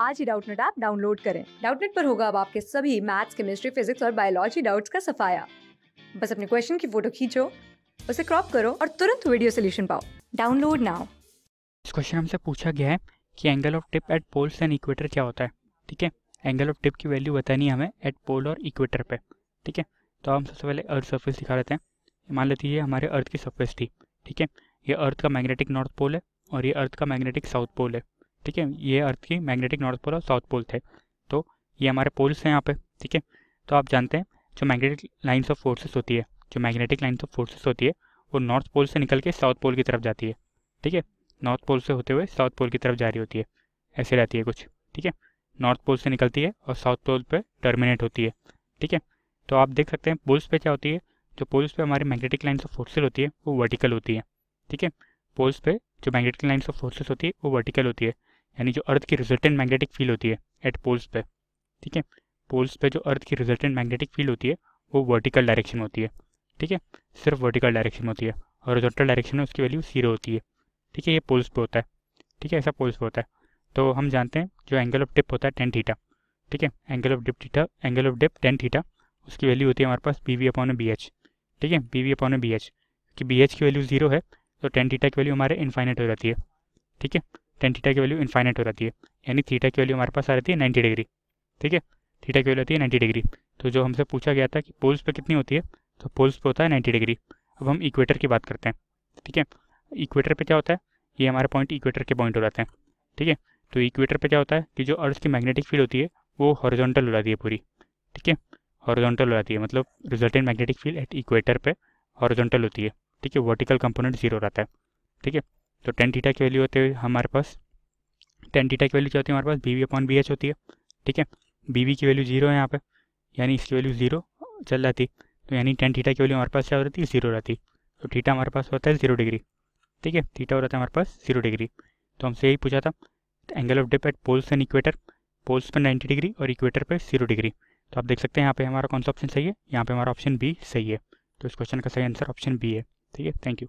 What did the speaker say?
आज ही Doubtnut app download करें डाउटनेट पर होगा अब आपके सभी मैथ्स केमिस्ट्री फिजिक्स और बायोलॉजी डाउट्स का सफाया बस अपने क्वेश्चन की फोटो खींचो उसे क्रॉप करो और तुरंत वीडियो सोल्यूशन पाओ डाउनलोड नाउ इस क्वेश्चन हमसे पूछा गया है कि angle of dip at poles and equator क्या होता है ठीक है एंगल ऑफ टिप की वैल्यू बतानी है हमें एट पोल और इक्वेटर पे ठीक है तो हम सबसे पहले अर्थ सरफेस दिखा लेते हैं मान लेते ये हमारे अर्थ की सरफेस थी ठीक है ये अर्थ का मैग्नेटिक नॉर्थ पोल है और ये अर्थ का मैग्नेटिक साउथ पोल है ठीक है ये अर्थ की मैग्नेटिक नॉर्थ पोल और साउथ पोल थे तो ये हमारे पोल्स हैं यहाँ पे ठीक है तो आप जानते हैं जो मैग्नेटिक लाइन्स ऑफ फोर्सेस होती है जो मैग्नेटिक लाइन्स ऑफ फोर्सेस होती है वो नॉर्थ पोल से निकल के साउथ पोल की तरफ जाती है ठीक है नॉर्थ पोल से होते हुए साउथ पोल की तरफ जा रही होती है ऐसे रहती है कुछ ठीक है नॉर्थ पोल से निकलती है और साउथ पोल पर टर्मिनेट होती है ठीक है तो आप देख सकते हैं पोल्स पे क्या होती है जो पोल्स पे हमारी मैग्नेटिक लाइन्स ऑफ फोर्सेस होती है वो वर्टिकल होती है ठीक है पोल्स पे जो मैग्नेटिक लाइन्स ऑफ फोर्सेस होती है वो वर्टिकल होती है यानी जो अर्थ की रिजल्टेंट मैग्नेटिक फील्ड होती है एट पोल्स पे ठीक है पोल्स पे जो अर्थ की रिजल्टेंट मैग्नेटिक फील्ड होती है वो वर्टिकल डायरेक्शन में होती है ठीक है सिर्फ वर्टिकल डायरेक्शन में होती है और रिजल्टल डायरेक्शन में उसकी वैल्यू जीरो होती है ठीक है ये पोल्स पे होता है ठीक है ऐसा पोल्स पे होता है तो हम जानते हैं जो एंगल ऑफ डिप होता है टेन थीटा ठीक है angle of dip theta angle of dip tan theta उसकी वैल्यू होती है हमारे पास B V upon B H ठीक है B V upon B H क्योंकि बी एच की वैल्यू जीरो है तो टेन थीटा की वैल्यू हमारे इन्फाइनेट हो जाती है ठीक है टेन थीटा की वैल्यू इन्फाइनाइट हो जाती है यानी थीटा की वैल्यू हमारे पास आ जाती है नाइन्टी डिग्री ठीक है थीटा की वैल्यू आती है नाइन्टी डिग्री तो जो हमसे पूछा गया था कि पोल्स पर कितनी होती है तो पोल्स पर होता है नाइन्टी डिग्री अब हम इक्वेटर की बात करते हैं ठीक है इक्वेटर पर क्या होता है ये हमारे पॉइंट इक्वेटर के पॉइंट हो जाते हैं ठीक है तो इक्वेटर पर क्या होता है कि जो अर्थ की मैग्नेटिक फील्ड होती है वो हॉरिजोंटल हो जाती है पूरी ठीक है हॉरिजोंटल हो जाती है मतलब resultant magnetic field at equator पे हॉरिजोंटल होती है ठीक है वर्टिकल कंपोनेंट जीरो रहता है ठीक है तो टेन थीटा की वैल्यू होती है हमारे पास टेन थीटा की वैल्यू क्या होती है हमारे पास B V upon B H होती है ठीक है बी वी की वैल्यू जीरो है यहाँ पे यानी इसकी वैल्यू जीरो चल जाती तो यानी टेन थीटा की वैल्यू हमारे पास क्या हो रहती है जीरो रहती तो थीटा हमारे पास होता है जीरो डिग्री ठीक है थीटा हो रहा है हमारे पास जीरो डिग्री तो हमसे यही पूछा था angle of dip at poles and equator poles पर नाइन्टी डिग्री और इक्वेटर पर जीरो डिग्री तो आप देख सकते हैं यहाँ पे हमारा कौन सा ऑप्शन सही है यहाँ पे हमारा ऑप्शन बी सही है तो इस क्वेश्चन का सही आंसर ऑप्शन बी है ठीक है थैंक यू